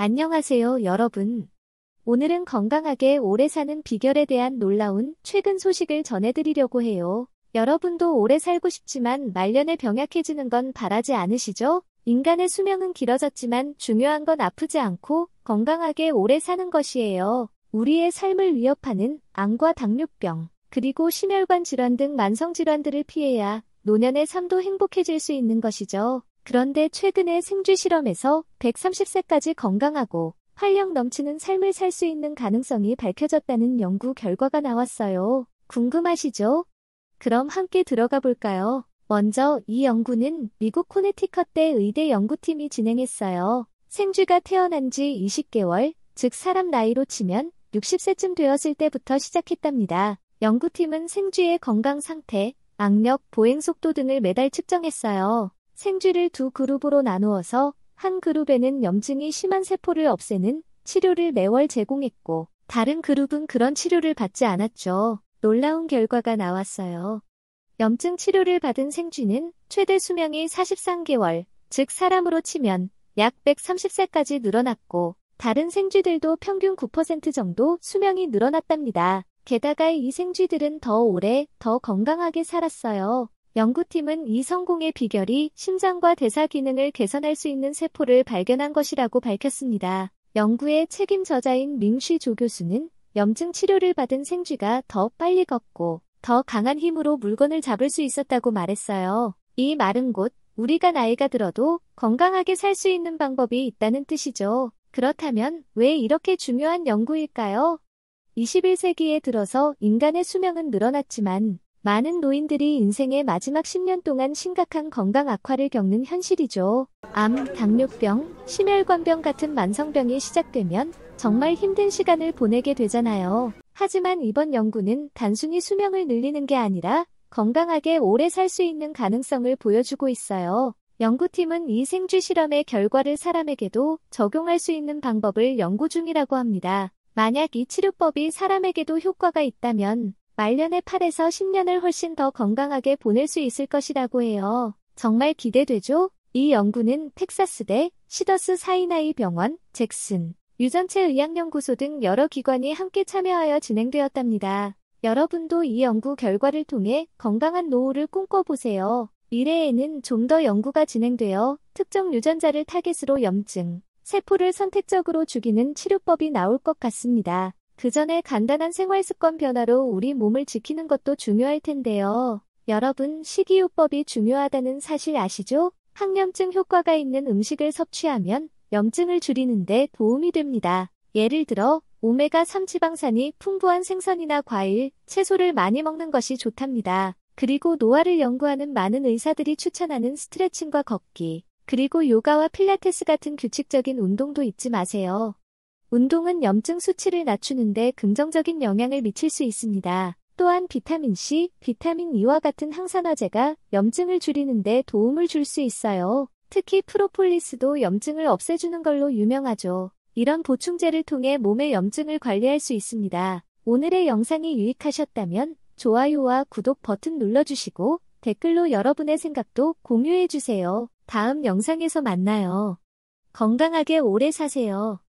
안녕하세요, 여러분. 오늘은 건강하게 오래 사는 비결에 대한 놀라운 최근 소식을 전해드리려고 해요. 여러분도 오래 살고 싶지만 말년에 병약해지는 건 바라지 않으시죠? 인간의 수명은 길어졌지만 중요한 건 아프지 않고 건강하게 오래 사는 것이에요. 우리의 삶을 위협하는 암과 당뇨병, 그리고 심혈관 질환 등 만성 질환들을 피해야 노년의 삶도 행복해질 수 있는 것이죠. 그런데 최근에 생쥐 실험에서 130세까지 건강하고 활력 넘치는 삶을 살 수 있는 가능성이 밝혀졌다는 연구 결과가 나왔어요. 궁금하시죠? 그럼 함께 들어가 볼까요? 먼저 이 연구는 미국 코네티컷대 의대 연구팀이 진행했어요. 생쥐가 태어난 지 20개월, 즉 사람 나이로 치면 60세쯤 되었을 때부터 시작했답니다. 연구팀은 생쥐의 건강 상태, 악력, 보행 속도 등을 매달 측정했어요. 생쥐를 두 그룹으로 나누어서 한 그룹에는 염증이 심한 세포를 없애는 치료를 매월 제공했고 다른 그룹은 그런 치료를 받지 않았죠. 놀라운 결과가 나왔어요. 염증 치료를 받은 생쥐는 최대 수명이 43개월, 즉 사람으로 치면 약 130세까지 늘어났고 다른 생쥐들도 평균 9% 정도 수명이 늘어났답니다. 게다가 이 생쥐들은 더 오래, 더 건강하게 살았어요. 연구팀은 이 성공의 비결이 심장과 대사 기능을 개선할 수 있는 세포를 발견한 것이라고 밝혔습니다. 연구의 책임 저자인 링쉬 조 교수는 염증 치료를 받은 생쥐가 더 빨리 걷고 더 강한 힘으로 물건을 잡을 수 있었다고 말했어요. 이 말은 곧 우리가 나이가 들어도 건강하게 살 수 있는 방법이 있다는 뜻이죠. 그렇다면 왜 이렇게 중요한 연구일까요? 21세기에 들어서 인간의 수명은 늘어났지만 많은 노인들이 인생의 마지막 10년 동안 심각한 건강 악화를 겪는 현실이죠. 암, 당뇨병, 심혈관병 같은 만성병이 시작되면 정말 힘든 시간을 보내게 되잖아요. 하지만 이번 연구는 단순히 수명을 늘리는 게 아니라 건강하게 오래 살 수 있는 가능성을 보여주고 있어요. 연구팀은 이 생쥐 실험의 결과를 사람에게도 적용할 수 있는 방법을 연구 중이라고 합니다. 만약 이 치료법이 사람에게도 효과가 있다면 말년의 8에서 10년을 훨씬 더 건강하게 보낼 수 있을 것이라고 해요. 정말 기대되죠? 이 연구는 텍사스대, 시더스 사이나이 병원, 잭슨, 유전체 의학연구소 등 여러 기관이 함께 참여하여 진행되었답니다. 여러분도 이 연구 결과를 통해 건강한 노후를 꿈꿔보세요. 미래에는 좀 더 연구가 진행되어 특정 유전자를 타겟으로 염증, 세포를 선택적으로 죽이는 치료법이 나올 것 같습니다. 그 전에 간단한 생활 습관 변화로 우리 몸을 지키는 것도 중요할 텐데요. 여러분, 식이요법이 중요하다는 사실 아시죠? 항염증 효과가 있는 음식을 섭취하면 염증을 줄이는데 도움이 됩니다. 예를 들어, 오메가3 지방산이 풍부한 생선이나 과일, 채소를 많이 먹는 것이 좋답니다. 그리고 노화를 연구하는 많은 의사들이 추천하는 스트레칭과 걷기, 그리고 요가와 필라테스 같은 규칙적인 운동도 잊지 마세요. 운동은 염증 수치를 낮추는데 긍정적인 영향을 미칠 수 있습니다. 또한 비타민C, 비타민E와 같은 항산화제가 염증을 줄이는데 도움을 줄 수 있어요. 특히 프로폴리스도 염증을 없애주는 걸로 유명하죠. 이런 보충제를 통해 몸의 염증을 관리할 수 있습니다. 오늘의 영상이 유익하셨다면 좋아요와 구독 버튼 눌러주시고 댓글로 여러분의 생각도 공유해주세요. 다음 영상에서 만나요. 건강하게 오래 사세요.